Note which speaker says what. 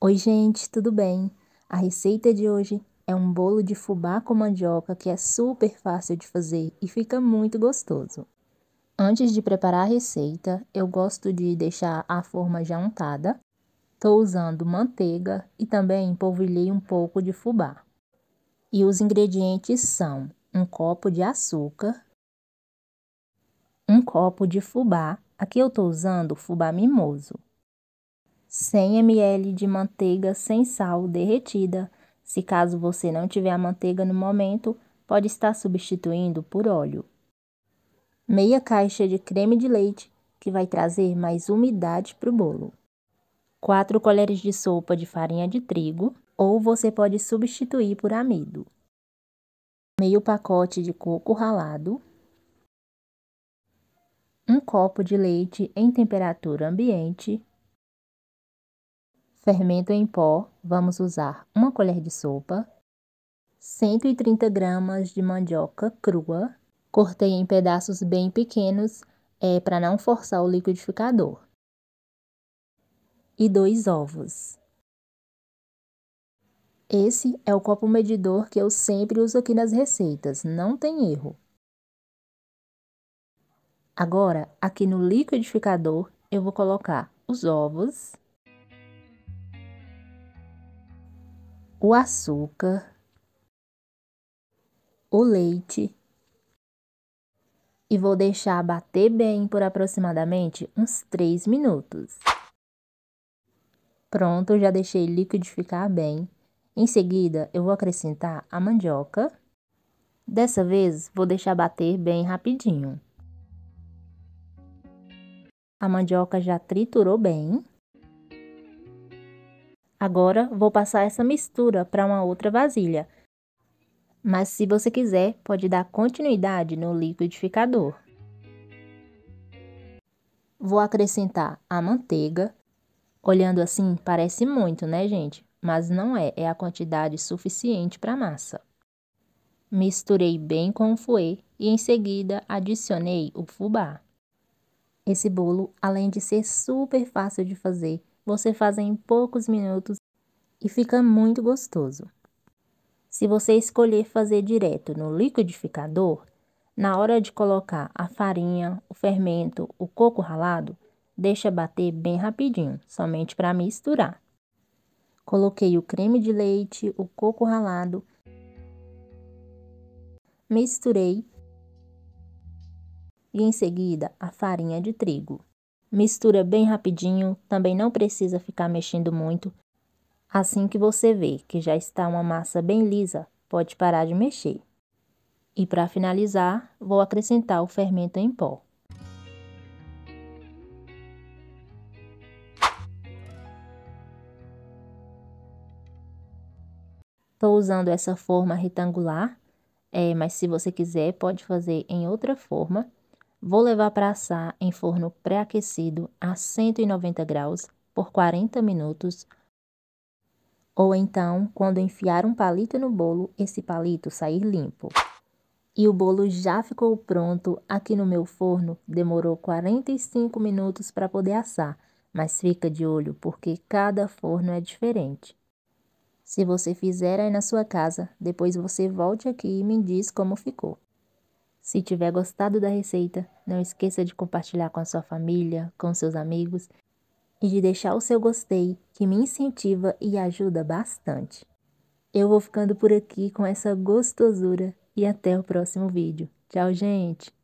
Speaker 1: Oi, gente, tudo bem? A receita de hoje é um bolo de fubá com mandioca que é super fácil de fazer e fica muito gostoso. Antes de preparar a receita, eu gosto de deixar a forma já untada. Estou usando manteiga e também polvilhei um pouco de fubá. E os ingredientes são um copo de açúcar, um copo de fubá, aqui eu estou usando fubá mimoso, 100 ml de manteiga sem sal derretida. Se caso você não tiver a manteiga no momento, pode estar substituindo por óleo. Meia caixa de creme de leite, que vai trazer mais umidade para o bolo. 4 colheres de sopa de farinha de trigo, ou você pode substituir por amido. Meio pacote de coco ralado. Um copo de leite em temperatura ambiente Fermento em pó, vamos usar uma colher de sopa, 130 gramas de mandioca crua, cortei em pedaços bem pequenos é, para não forçar o liquidificador, e dois ovos. Esse é o copo medidor que eu sempre uso aqui nas receitas, não tem erro. Agora, aqui no liquidificador, eu vou colocar os ovos. o açúcar, o leite e vou deixar bater bem por aproximadamente uns 3 minutos. Pronto, já deixei liquidificar bem. Em seguida, eu vou acrescentar a mandioca. Dessa vez, vou deixar bater bem rapidinho. A mandioca já triturou bem. Agora, vou passar essa mistura para uma outra vasilha. Mas se você quiser, pode dar continuidade no liquidificador. Vou acrescentar a manteiga. Olhando assim, parece muito, né, gente? Mas não é, é a quantidade suficiente para a massa. Misturei bem com o fouet e em seguida adicionei o fubá. Esse bolo, além de ser super fácil de fazer, você faz em poucos minutos e fica muito gostoso. Se você escolher fazer direto no liquidificador, na hora de colocar a farinha, o fermento, o coco ralado, deixa bater bem rapidinho, somente para misturar. Coloquei o creme de leite, o coco ralado, misturei e em seguida a farinha de trigo. Mistura bem rapidinho, também não precisa ficar mexendo muito. Assim que você vê que já está uma massa bem lisa, pode parar de mexer. E para finalizar, vou acrescentar o fermento em pó. Estou usando essa forma retangular, é, mas se você quiser pode fazer em outra forma. Vou levar para assar em forno pré-aquecido a 190 graus por 40 minutos. Ou então, quando enfiar um palito no bolo, esse palito sair limpo. E o bolo já ficou pronto aqui no meu forno, demorou 45 minutos para poder assar, mas fica de olho porque cada forno é diferente. Se você fizer aí na sua casa, depois você volte aqui e me diz como ficou. Se tiver gostado da receita, não esqueça de compartilhar com a sua família, com seus amigos e de deixar o seu gostei, que me incentiva e ajuda bastante. Eu vou ficando por aqui com essa gostosura e até o próximo vídeo. Tchau, gente!